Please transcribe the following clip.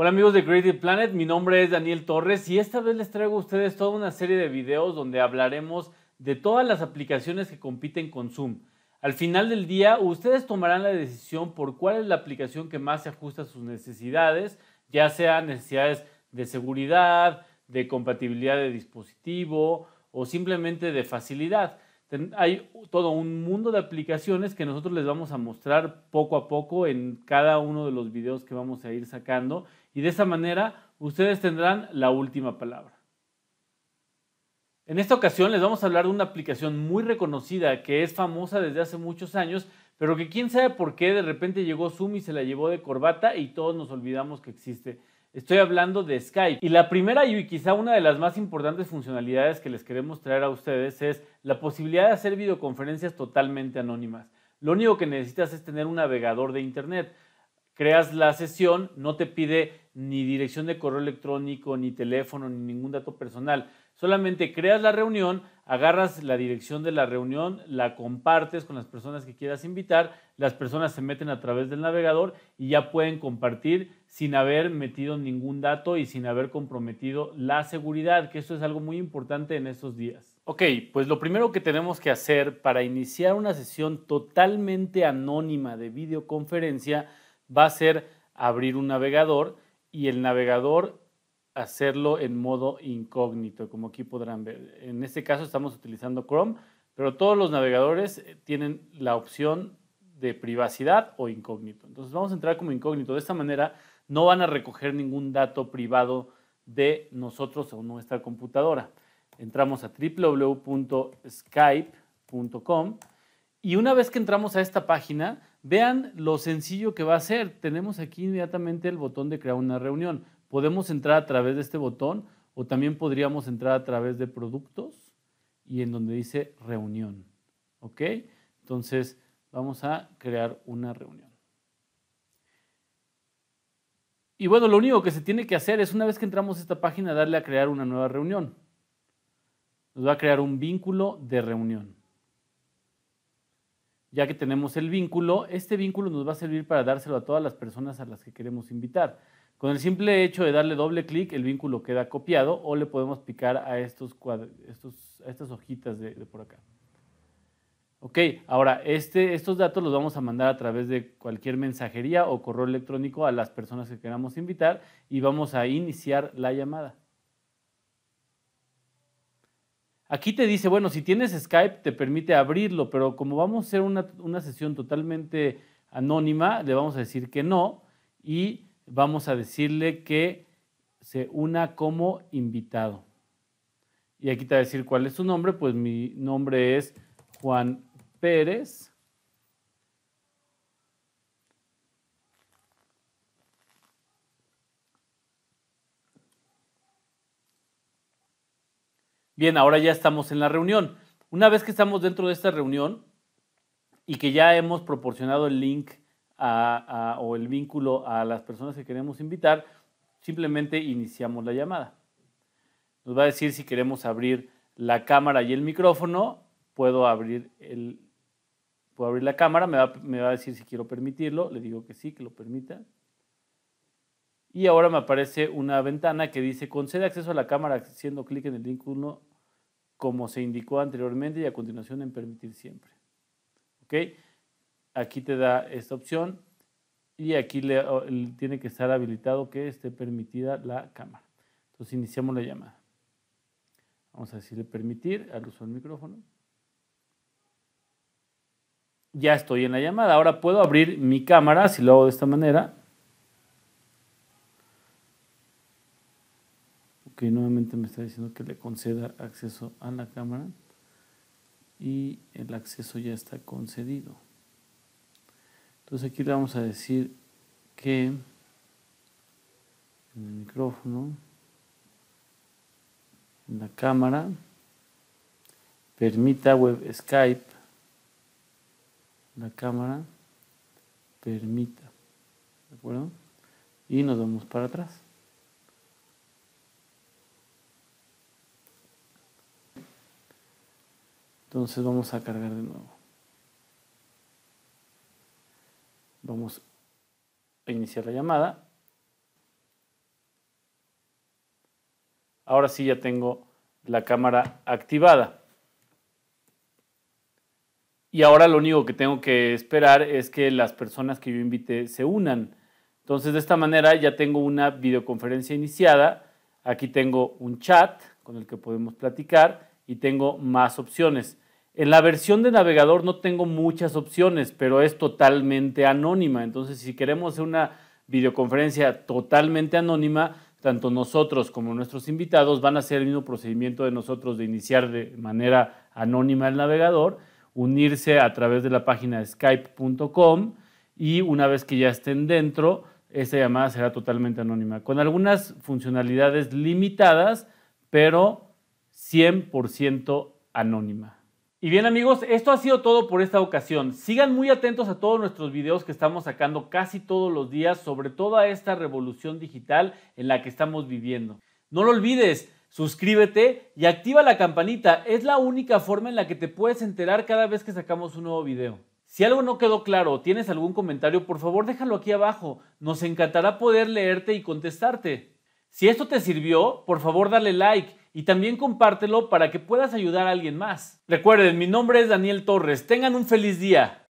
Hola amigos de Creative Planet, mi nombre es Daniel Torres y esta vez les traigo a ustedes toda una serie de videos donde hablaremos de todas las aplicaciones que compiten con Zoom. Al final del día, ustedes tomarán la decisión por cuál es la aplicación que más se ajusta a sus necesidades, ya sea necesidades de seguridad, de compatibilidad de dispositivo o simplemente de facilidad hay todo un mundo de aplicaciones que nosotros les vamos a mostrar poco a poco en cada uno de los videos que vamos a ir sacando y de esa manera ustedes tendrán la última palabra. En esta ocasión les vamos a hablar de una aplicación muy reconocida que es famosa desde hace muchos años, pero que quién sabe por qué de repente llegó Zoom y se la llevó de corbata y todos nos olvidamos que existe. Estoy hablando de Skype. Y la primera y quizá una de las más importantes funcionalidades que les queremos traer a ustedes es la posibilidad de hacer videoconferencias totalmente anónimas. Lo único que necesitas es tener un navegador de Internet. Creas la sesión, no te pide ni dirección de correo electrónico, ni teléfono, ni ningún dato personal. Solamente creas la reunión, agarras la dirección de la reunión, la compartes con las personas que quieras invitar, las personas se meten a través del navegador y ya pueden compartir sin haber metido ningún dato y sin haber comprometido la seguridad, que eso es algo muy importante en estos días. Ok, pues lo primero que tenemos que hacer para iniciar una sesión totalmente anónima de videoconferencia va a ser abrir un navegador y el navegador hacerlo en modo incógnito, como aquí podrán ver. En este caso estamos utilizando Chrome, pero todos los navegadores eh, tienen la opción de privacidad o incógnito. Entonces vamos a entrar como incógnito. De esta manera no van a recoger ningún dato privado de nosotros o nuestra computadora. Entramos a www.skype.com y una vez que entramos a esta página, vean lo sencillo que va a ser. Tenemos aquí inmediatamente el botón de crear una reunión podemos entrar a través de este botón o también podríamos entrar a través de productos y en donde dice reunión. ¿Ok? Entonces vamos a crear una reunión. Y bueno, lo único que se tiene que hacer es una vez que entramos a esta página darle a crear una nueva reunión. Nos va a crear un vínculo de reunión ya que tenemos el vínculo, este vínculo nos va a servir para dárselo a todas las personas a las que queremos invitar. Con el simple hecho de darle doble clic, el vínculo queda copiado o le podemos picar a, estos a estas hojitas de, de, por acá. Ok, ahora este, estos datos los vamos a mandar a través de cualquier mensajería o correo electrónico a las personas que queramos invitar y vamos a iniciar la llamada. Aquí te dice, bueno, si tienes Skype te permite abrirlo, pero como vamos a hacer una, una sesión totalmente anónima, le vamos a decir que no y vamos a decirle que se una como invitado. Y aquí te va a decir cuál es su nombre, pues mi nombre es Juan Pérez Bien, ahora ya estamos en la reunión. Una vez que estamos dentro de esta reunión y que ya hemos proporcionado el link o el vínculo a las personas que queremos invitar, simplemente iniciamos la llamada. Nos va a decir si queremos abrir la cámara y el micrófono. Puedo abrir, el, puedo abrir la cámara, me va a decir si quiero permitirlo. Le digo que sí, que lo permita y ahora me aparece una ventana que dice concede acceso a la cámara haciendo clic en el link 1 como se indicó anteriormente y a continuación en permitir siempre. ¿Ok? Aquí te da esta opción y aquí le, tiene que estar habilitado que esté permitida la cámara. Entonces iniciamos la llamada. Vamos a decirle permitir al uso del micrófono. Ya estoy en la llamada. Ahora puedo abrir mi cámara si lo hago de esta manera que nuevamente me está diciendo que le conceda acceso a la cámara y el acceso ya está concedido. Entonces aquí le vamos a decir que en el micrófono, en la cámara, permita web Skype, la cámara, permita, ¿de acuerdo? Y nos vamos para atrás. Entonces vamos a cargar de nuevo. Vamos a iniciar la llamada. Ahora sí ya tengo la cámara activada. Y ahora lo único que tengo que esperar es que las personas que yo invite se unan. Entonces de esta manera ya tengo una videoconferencia iniciada. Aquí tengo un chat con el que podemos platicar y tengo más opciones. En la versión de navegador no tengo muchas opciones, pero es totalmente anónima. Entonces, si queremos hacer una videoconferencia totalmente anónima, tanto nosotros como nuestros invitados van a hacer el mismo procedimiento de nosotros de iniciar de manera anónima el navegador, unirse a través de la página skype.com y una vez que ya estén dentro, esa llamada será totalmente anónima, con algunas funcionalidades limitadas, pero 100% anónima. Y bien amigos, esto ha sido todo por esta ocasión. Sigan muy atentos a todos nuestros videos que estamos sacando casi todos los días sobre toda esta revolución digital en la que estamos viviendo. No lo olvides, suscríbete y activa la campanita. Es la única forma en la que te puedes enterar cada vez que sacamos un nuevo video. Si algo no quedó claro o tienes algún comentario, por favor déjalo aquí abajo. Nos encantará poder leerte y contestarte. Si esto te sirvió, por favor dale like y también compártelo para que puedas ayudar a alguien más. Recuerden, mi nombre es Daniel Torres. Tengan un feliz día.